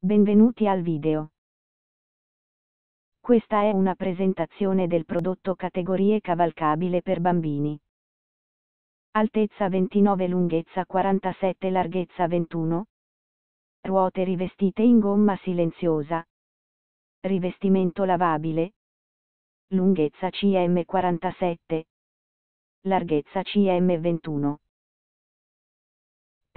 Benvenuti al video. Questa è una presentazione del prodotto categorie cavalcabile per bambini. Altezza 29, lunghezza 47, larghezza 21. Ruote rivestite in gomma silenziosa. Rivestimento lavabile. Lunghezza CM47. Larghezza CM21.